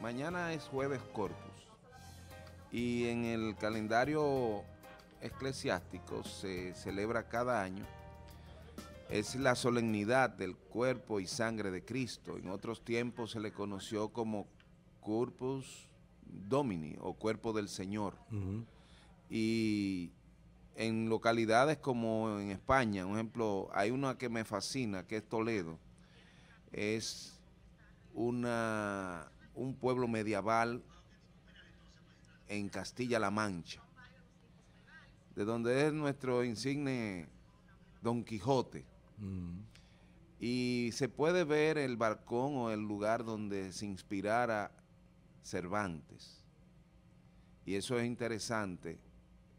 Mañana es jueves corpus y en el calendario eclesiástico se celebra cada año. Es la solemnidad del cuerpo y sangre de Cristo. En otros tiempos se le conoció como Corpus Domini o Cuerpo del Señor. Y en localidades como en España, un ejemplo, hay una que me fascina, que es Toledo. Es una un pueblo medieval en Castilla-La Mancha, de donde es nuestro insigne Don Quijote. Mm. Y se puede ver el balcón o el lugar donde se inspirara Cervantes. Y eso es interesante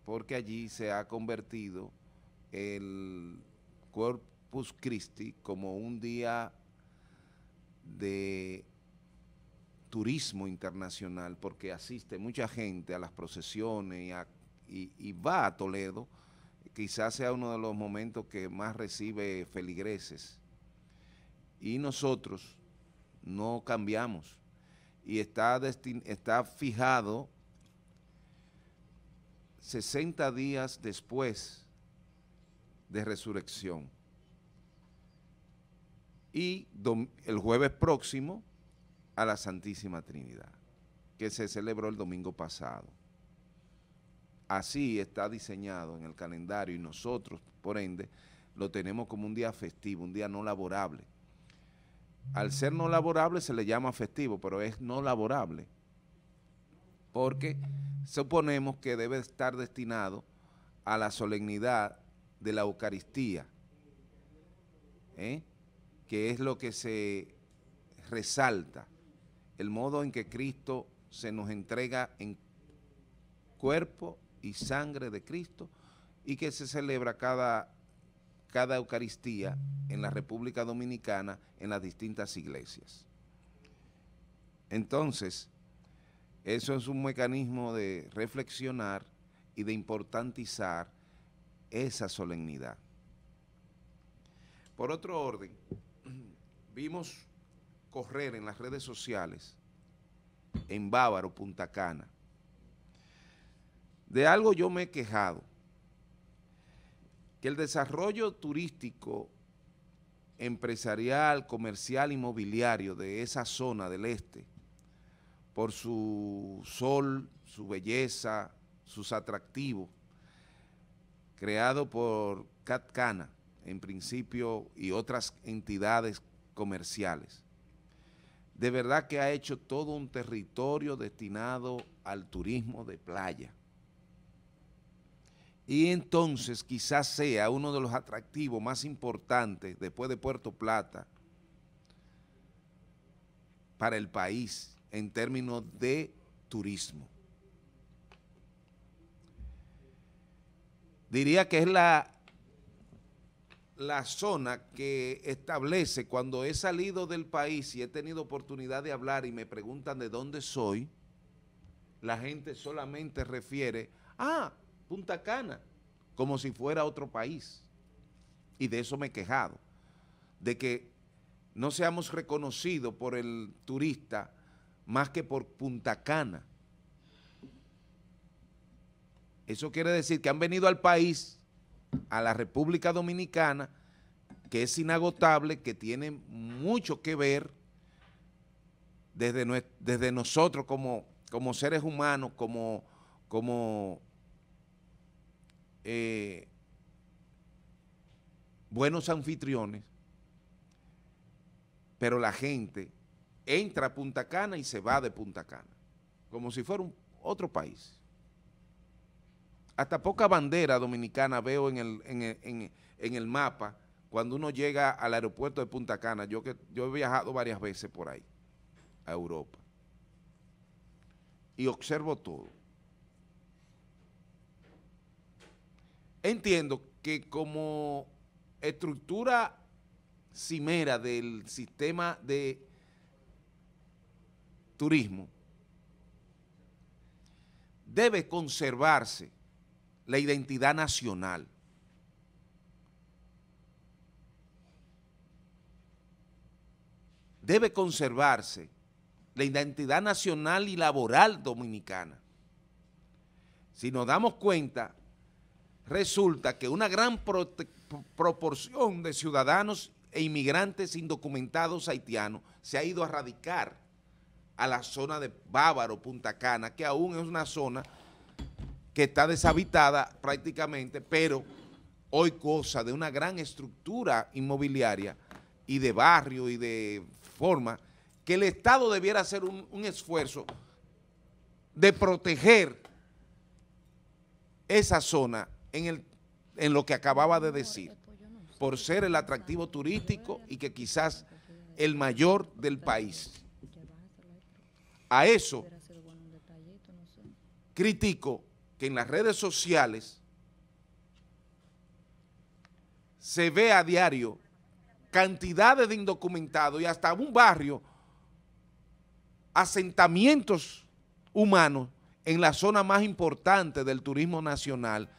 porque allí se ha convertido el Corpus Christi como un día de turismo internacional, porque asiste mucha gente a las procesiones y, va a Toledo, quizás sea uno de los momentos que más recibe feligreses. Y nosotros no cambiamos. Y está, está fijado 60 días después de resurrección. Y el jueves próximo a la Santísima Trinidad, que se celebró el domingo pasado. Así está diseñado en el calendario y nosotros, por ende, lo tenemos como un día festivo, un día no laborable. Al ser no laborable se le llama festivo, pero es no laborable, porque suponemos que debe estar destinado a la solemnidad de la Eucaristía, ¿eh? que es lo que se resalta el modo en que Cristo se nos entrega en cuerpo y sangre de Cristo y que se celebra cada, cada Eucaristía en la República Dominicana en las distintas iglesias. Entonces, eso es un mecanismo de reflexionar y de importantizar esa solemnidad. Por otro orden, vimos correr en las redes sociales en Bávaro, Punta Cana. De algo yo me he quejado, que el desarrollo turístico, empresarial, comercial, inmobiliario de esa zona del este, por su sol, su belleza, sus atractivos, creado por Catcana, en principio, y otras entidades comerciales de verdad que ha hecho todo un territorio destinado al turismo de playa. Y entonces quizás sea uno de los atractivos más importantes después de Puerto Plata para el país en términos de turismo. Diría que es la la zona que establece cuando he salido del país y he tenido oportunidad de hablar y me preguntan de dónde soy, la gente solamente refiere a ah, Punta Cana, como si fuera otro país. Y de eso me he quejado, de que no seamos reconocidos por el turista más que por Punta Cana. Eso quiere decir que han venido al país a la República Dominicana, que es inagotable, que tiene mucho que ver desde, desde nosotros como, seres humanos, como, como eh, buenos anfitriones, pero la gente entra a Punta Cana y se va de Punta Cana, como si fuera un, otro país hasta poca bandera dominicana veo en el, mapa cuando uno llega al aeropuerto de Punta Cana. Yo, que, yo he viajado varias veces por ahí, a Europa, y observo todo. Entiendo que como estructura cimera del sistema de turismo debe conservarse la identidad nacional. Debe conservarse la identidad nacional y laboral dominicana. Si nos damos cuenta, resulta que una gran proporción de ciudadanos e inmigrantes indocumentados haitianos se ha ido a radicar a la zona de Bávaro, Punta Cana, que aún es una zona que está deshabitada prácticamente, pero hoy cosa de una gran estructura inmobiliaria y de barrio y de forma que el Estado debiera hacer un, esfuerzo de proteger esa zona en, el, en lo que acababa de decir, por ser el atractivo turístico y que quizás el mayor del país. A eso critico que en las redes sociales se ve a diario cantidades de indocumentados y hasta un barrio, asentamientos humanos en la zona más importante del turismo nacional,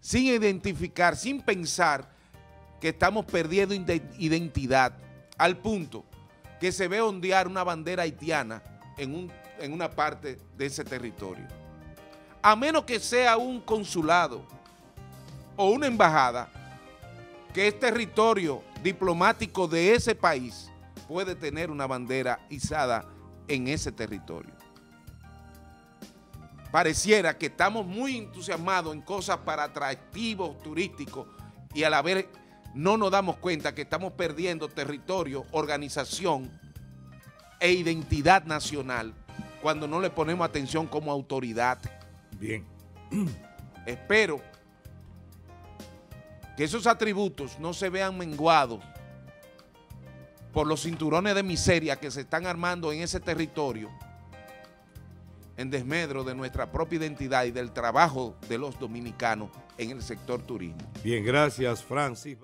sin identificar, sin pensar que estamos perdiendo identidad, al punto que se ve ondear una bandera haitiana en, en una parte de ese territorio a menos que sea un consulado o una embajada, que es territorio diplomático de ese país, puede tener una bandera izada en ese territorio. Pareciera que estamos muy entusiasmados en cosas para atractivos turísticos y a la vez no nos damos cuenta que estamos perdiendo territorio, organización e identidad nacional cuando no le ponemos atención como autoridad. Bien. Espero que esos atributos no se vean menguados por los cinturones de miseria que se están armando en ese territorio en desmedro de nuestra propia identidad y del trabajo de los dominicanos en el sector turismo. Bien, gracias Francis.